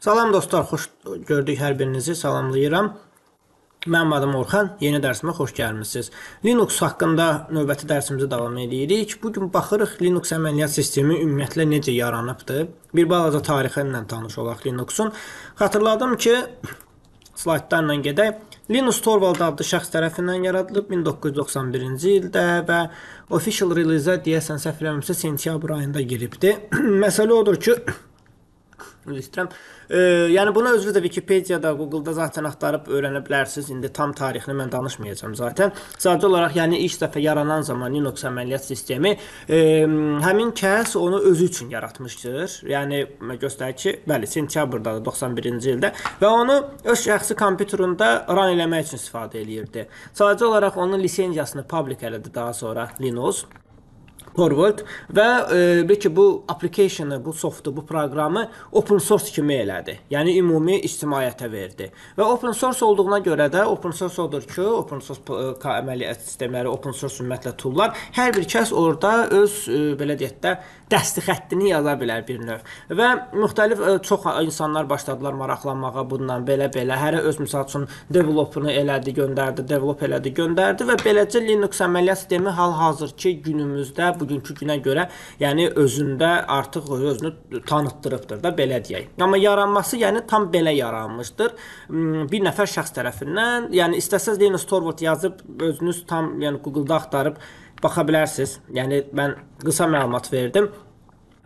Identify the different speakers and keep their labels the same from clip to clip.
Speaker 1: Salam dostlar, xoş gördük hər birinizi. Salamlayıram. Mənim adım Orxan. Yeni dərsimə xoş gəlmisiniz. Linux haqqında növbəti dərsimizə davam edirik. Bu gün baxırıq Linux əməliyyat sistemi ümumiyyətlə necə yaranıbdı. Bir balaca tarixi ilə tanış olaq Linuxun. Xatırladım ki, slaydlarla gedək. Linus Torvald adlı şəxs tərəfindən yaradılıb 1991-ci ildə və official release-ə deyəsən səhv eləmirəmsə sentyabr ayında giribdi. Məsələ odur ki, haqqını itirəm. E, yəni bunu özünüz də Wikipediyada, Google-da zaten axtarıb öyrənə bilərsiniz. İndi tam tarixini mən danışmayacağam zaten. Sadəcə olaraq yəni ilk dəfə yaranan zaman Linux əməliyyat sistemi e, həmin kəs onu özü üçün yaratmışdır. Yəni göstərir ki, bəli, sentyabrda 91-ci ildə və onu öz şəxsi kompüterində ran eləmək üçün istifadə eləyirdi. Sadəcə olaraq onun lisensiyasını public elədi daha sonra Linux Torvald və e, belə ki bu applicationı, bu softu, bu proqramı open source kimi elədi. Yəni ümumi ictimaiyyətə verdi. Və open source olduğuna görə də open source odur ki, open source e, əməliyyat sistemləri, open source ümumiyyətlə toollar hər bir kəs orada öz e, belə deyək də dəsti xəttini yaza bilər bir növ. Və müxtəlif ə, e, çox insanlar başladılar maraqlanmağa bundan belə-belə. Hərə öz məsəl üçün developunu elədi, göndərdi, develop elədi, göndərdi və beləcə Linux əməliyyat sistemi hal-hazırki günümüzdə bu bugünkü günə görə, yəni özündə artıq özünü tanıtdırıbdır da belə deyək. Amma yaranması yəni tam belə yaranmışdır. Hmm, bir nəfər şəxs tərəfindən, yəni istəsəz Linus Torvald yazıb özünüz tam yəni Google-da axtarıb baxa bilərsiniz. Yəni mən qısa məlumat verdim.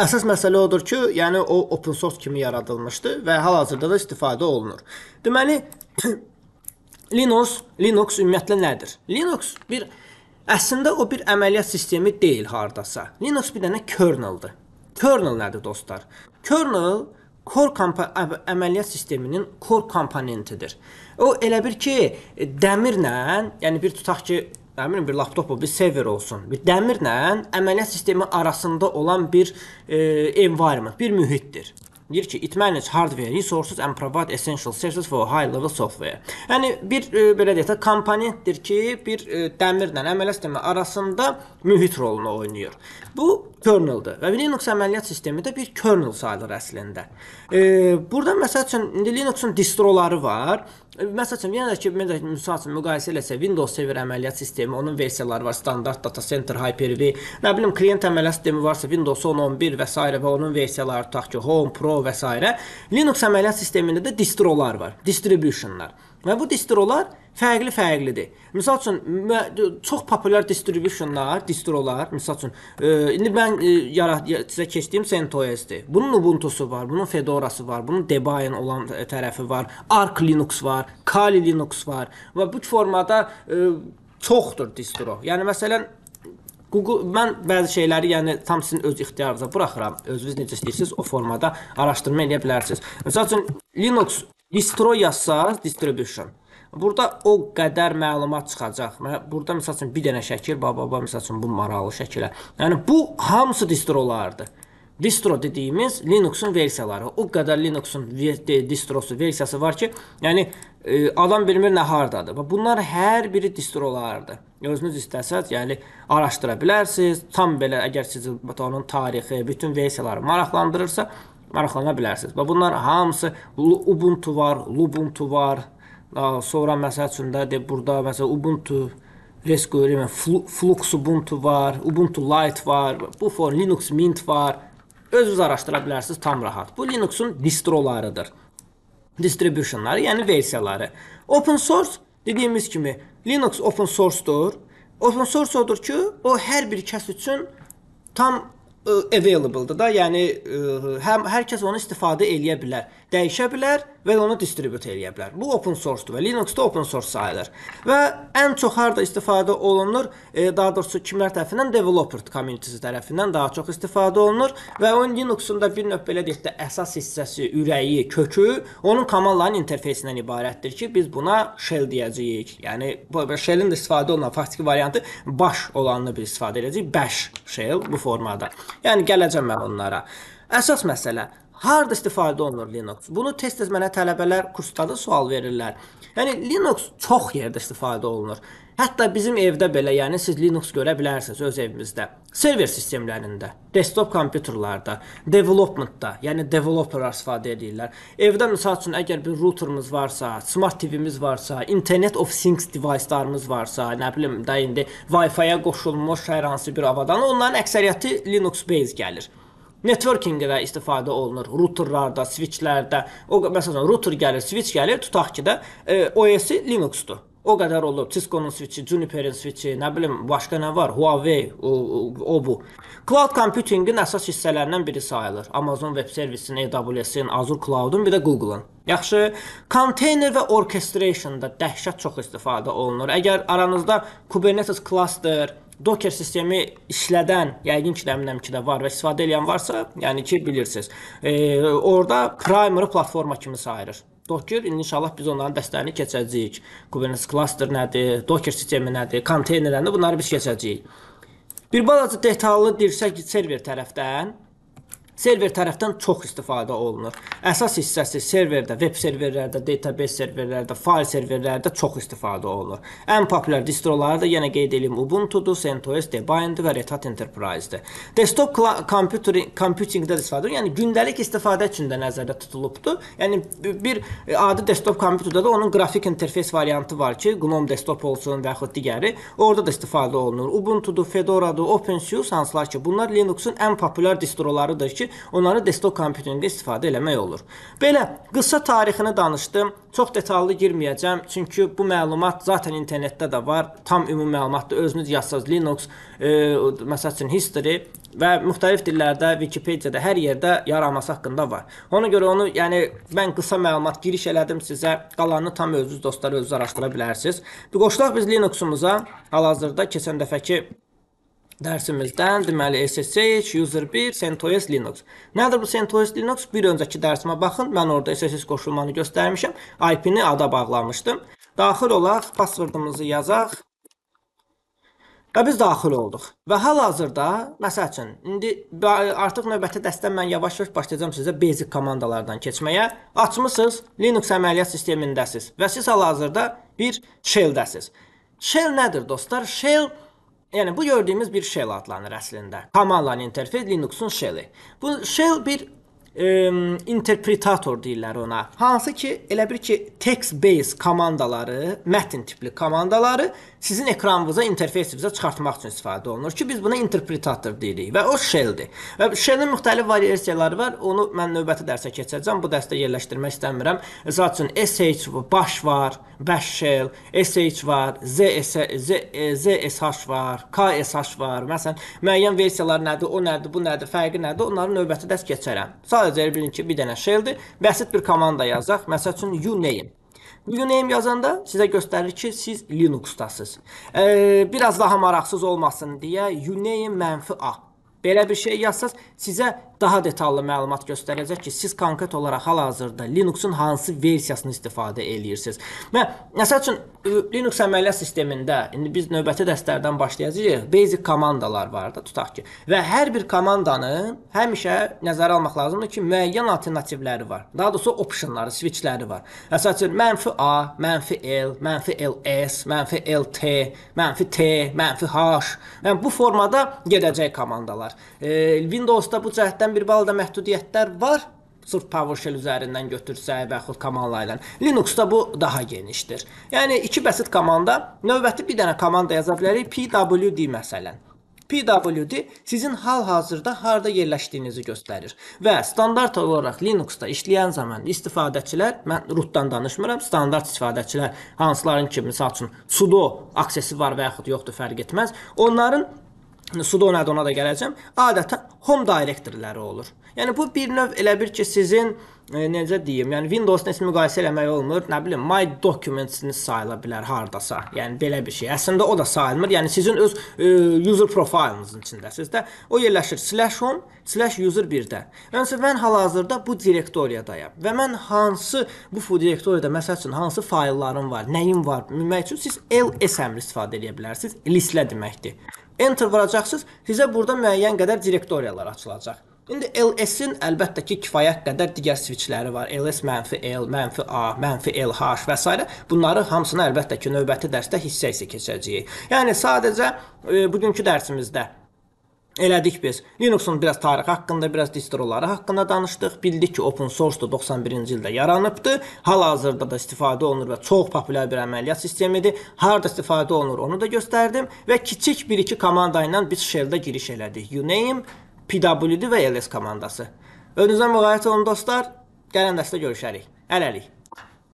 Speaker 1: Əsas məsələ odur ki, yəni o open source kimi yaradılmışdı və hal-hazırda da istifadə olunur. Deməli Linux, Linux ümumiyyətlə nədir? Linux bir Əslində o bir əməliyyat sistemi deyil hardasa. Linux bir dənə kerneldir. Kernel nədir dostlar? Kernel core əməliyyat sisteminin core komponentidir. O elə bir ki, dəmirlə, yəni bir tutaq ki, Dəmirin bir laptopu, bir server olsun. Bir dəmirlə əməliyyat sistemi arasında olan bir e, environment, bir mühitdir. Deyir ki, it manages hardware resources and provide essential services for high level software. Yəni bir e, belə deyək də komponentdir ki, bir e, dəmirlə əməliyyat sistemi arasında mühit rolunu oynayır. Bu kerneldir və Linux əməliyyat sistemi də bir kernel sayılır əslində. E, burada məsəl üçün indi Linuxun distroları var. Məsəl üçün, yenə yəni də ki, mən də misal üçün müqayisə eləsə Windows Server əməliyyat sistemi, onun versiyaları var, standart data center, Hyper-V, nə bilim klient əməliyyat sistemi varsa Windows 10, 11 və s. və onun versiyaları tutaq ki, Home, Pro və s. Linux əməliyyat sistemində də distrolar var, distributionlar. Və bu distrolar fərqli-fərqlidir. Məsəl üçün çox populyar distributionlar, distrolar, məsəl üçün e, indi mən e, yarat sizə keçdiyim CentOS-dir. Bunun Ubuntu-su var, bunun Fedora-sı var, bunun Debian olan tərəfi var, Arch Linux var, Kali Linux var və bu formada e, çoxdur distro. Yəni məsələn Google mən bəzi şeyləri, yəni tam sizin öz ixtiyarınıza buraxıram. Özünüz necə istəyirsiniz o formada araşdırma eləyə bilərsiniz. Məsəl üçün Linux distro yazsaz, distribution Burada o qədər məlumat çıxacaq. Burada məsəl üçün bir dənə şəkil, baba-baba məsəl üçün bu maraqlı şəkilə. Yəni bu hamısı distrolardır. Distro dediyimiz Linuxun versiyaları. O qədər Linuxun distrosu, versiyası var ki, yəni e, adam bilmir nə hardadır. Bunlar hər biri distrolardır. Özünüz istəsəz, yəni araşdıra bilərsiniz. Tam belə əgər sizi onun tarixi, bütün versiyaları maraqlandırırsa, maraqlana bilərsiniz. Və bunlar hamısı Ubuntu var, Lubuntu var, Sonra məsəl üçün də de burada məsəl Ubuntu Res görürəm, yəni Flux Ubuntu var, Ubuntu Lite var, bu for Linux Mint var. Özünüz araşdıra bilərsiniz, tam rahat. Bu Linuxun distrolarıdır. Distributionları, yəni versiyaları. Open source dediyimiz kimi Linux open source-dur. Open source odur ki, o hər bir kəs üçün tam available-dır da, yəni ə, həm hər kəs onu istifadə eləyə bilər, dəyişə bilər və onu distribüt eləyə bilər. Bu open source-dur və Linux-da open source sayılır. Və ən çox harda istifadə olunur? E, daha doğrusu kimlər tərəfindən? Developer community tərəfindən daha çox istifadə olunur və onun Linux-un da bir növ belə deyək də əsas hissəsi, ürəyi, kökü onun komandların interfeysindən ibarətdir ki, biz buna shell deyəcəyik. Yəni bu shell-in də istifadə olunan faktiki variantı baş olanını biz istifadə edəcəyik. Bash shell bu formada. Yəni gələcəm mən onlara. Əsas məsələ harda istifadə olunur Linux? Bunu tez-tez mənə tələbələr kursda da sual verirlər. Yəni Linux çox yerdə istifadə olunur. Hətta bizim evdə belə, yəni siz Linux görə bilərsiniz öz evinizdə. Server sistemlərində, desktop kompüterlərdə, developmentda, yəni developerlar istifadə edirlər. Evdə məsəl üçün əgər bir routerımız varsa, smart TV-miz varsa, Internet of Things device-larımız varsa, nə bilim də indi Wi-Fi-yə qoşulmuş hər hansı bir avadanlıq, onların əksəriyyəti Linux based gəlir. Networkingdə də istifadə olunur. Routerlarda, switchlərdə. O məsələn router gəlir, switch gəlir, tutaq ki də e, OS-i Linux-dur. O qədər olub. Cisco-nun switchi, Juniper-in switchi, nə bilim, başqa nə var? Huawei, o, o, o bu. Cloud computing-in əsas hissələrindən biri sayılır. Amazon Web Service-in, AWS-in, Azure Cloud-un, bir də Google-un. Yaxşı, konteyner və orchestration-da dəhşət çox istifadə olunur. Əgər aranızda Kubernetes cluster Docker sistemi işlədən yəqin ki, əminəm ki də var və istifadə edən varsa, yəni ki, bilirsiniz. E, orada Primer platforma kimi sayılır. Docker inşallah biz onların dəstəyini keçəcəyik. Kubernetes cluster nədir, Docker sistemi nədir, konteynerlər nədir, bunları biz keçəcəyik. Bir balaca detallı dirsək server tərəfdən Server tərəfdən çox istifadə olunur. Əsas hissəsi serverdə, web serverlərdə, database serverlərdə, fayl serverlərdə çox istifadə olunur. Ən populyar distroları da yenə qeyd edim Ubuntu-dur, CentOS, Debian və Red Hat Enterprise-dir. Desktop computing-də istifadə olunur. Yəni gündəlik istifadə üçün də nəzərdə tutulubdu. Yəni bir adi desktop kompüterdə də onun qrafik interfeys variantı var ki, GNOME desktop olsun və yaxud digəri, orada da istifadə olunur. Ubuntu-dur, Fedora-dur, OpenSUSE hansılar ki, bunlar Linux-un ən populyar distrolarıdır ki, ki, onları desktop kompüterində istifadə eləmək olur. Belə qısa tarixini danışdım. Çox detallı girməyəcəm, çünki bu məlumat zaten internetdə də var. Tam ümumi məlumatdır. Özünüz yazsaz Linux, e, məsəl üçün history və müxtəlif dillərdə, Wikipediyada hər yerdə yaranması haqqında var. Ona görə onu, yəni mən qısa məlumat giriş elədim sizə. Qalanını tam özünüz dostlar özünüz araşdıra bilərsiniz. Bir qoşulaq biz Linuxumuza hal-hazırda keçən dəfəki Dərsimizdən deməli SSH, user1, CentOS Linux. Nədir bu CentOS Linux? Bir öncəki dərsimə baxın, mən orada SSH qoşulmanı göstərmişəm. IP-ni ada bağlamışdım. Daxil olaq, passwordumuzu yazaq. Və biz daxil olduq. Və hal-hazırda, məsəl üçün, indi artıq növbəti dəstəm mən yavaş-yavaş başlayacağım sizə basic komandalardan keçməyə. Açmısınız, Linux əməliyyat sistemindəsiniz və siz hal-hazırda bir shell-dəsiniz. Shell nədir dostlar? Shell Yəni bu gördüyümüz bir shell adlanır əslində. Command line interface Linuxun shell-i. Bu shell bir ə, interpretator deyirlər ona. Hansı ki, elə bir ki, text based komandaları, mətn tipli komandaları sizin ekranınıza, interfeysinizə çıxartmaq üçün istifadə olunur ki, biz buna interpretator deyirik və o shelldir. Və shellin müxtəlif variasiyaları var. Onu mən növbəti dərsə keçəcəm. Bu dərsdə yerləşdirmək istəmirəm. Zat üçün sh baş var, bash shell, sh var, zsh z, zsh e, var, ksh var. Məsələn, müəyyən versiyalar nədir, o nədir, bu nədir, fərqi nədir? Onları növbəti dərs keçərəm. Sadəcə bilin ki, bir dənə shelldir. Bəsit bir komanda yazaq. Məsəl üçün uname Username yazanda sizə göstərir ki, siz Linux-dasınız. E, biraz daha maraqsız olmasın deyə uname mənfi a. Belə bir şey yazsaz, sizə daha detallı məlumat göstərəcək ki, siz konkret olaraq hal-hazırda Linuxun hansı versiyasını istifadə eləyirsiniz. Və məsəl üçün Linux əməliyyat sistemində indi biz növbəti dərslərdən başlayacağıq. Basic komandalar var da, tutaq ki. Və hər bir komandanın həmişə nəzərə almaq lazımdır ki, müəyyən alternativləri var. Daha doğrusu optionları, switchləri var. Məsəl üçün mənfi A, mənfi L, mənfi LS, mənfi LT, mənfi T, mənfi H. Yəni bu formada gedəcək komandalar. E, Windows-da bu cəhətdə tərəfdən bir balaca məhdudiyyətlər var sırf PowerShell üzərindən götürsək və yaxud komandla ilə. Linuxda bu daha genişdir. Yəni iki bəsit komanda növbəti bir dənə komanda yaza bilərik pwd məsələn. PWD sizin hal-hazırda harda yerləşdiyinizi göstərir və standart olaraq Linuxda işləyən zaman istifadəçilər, mən rootdan danışmıram, standart istifadəçilər hansıların ki, məsəl üçün sudo aksesi var və yaxud yoxdur fərq etməz, onların suda oynadı, ona da gələcəm. Adətən home directory-ləri olur. Yəni bu bir növ elə bir ki, sizin necə deyim, yəni Windows-la heç müqayisə eləmək olmur. Nə bilim, My Documents-iniz sayıla bilər hardasa. Yəni belə bir şey. Əslində o da sayılmır. Yəni sizin öz e, user profilınızın içindəsiz də. O yerləşir /home/user1-də. Yəni mən hal-hazırda bu direktoriyadayam və mən hansı bu direktoriyada məsəl üçün hansı fayllarım var, nəyim var bilmək üçün siz ls əmri istifadə edə bilərsiniz. Listlə deməkdir. Enter vuracaqsınız, sizə burada müəyyən qədər direktoriyalar açılacaq. İndi LS-in əlbəttə ki, kifayət qədər digər switchləri var. LS mənfi L, mənfi A, mənfi LH və s. Bunları hamısını əlbəttə ki, növbəti dərsdə hissə-hissə keçəcəyik. Yəni sadəcə e, bugünkü dərsimizdə Elədik biz. Linuxun biraz tarixi haqqında, biraz distroları haqqında danışdıq. Bildik ki, open source da 91-ci ildə yaranıbdı. Hal-hazırda da istifadə olunur və çox populyar bir əməliyyat sistemidir. Harda istifadə olunur, onu da göstərdim və kiçik bir-iki komanda ilə biz shell-də giriş elədik. Uname PWD və LS komandası. Özünüzə müğayət olun dostlar. Gələn dəstə görüşərik. Hələlik.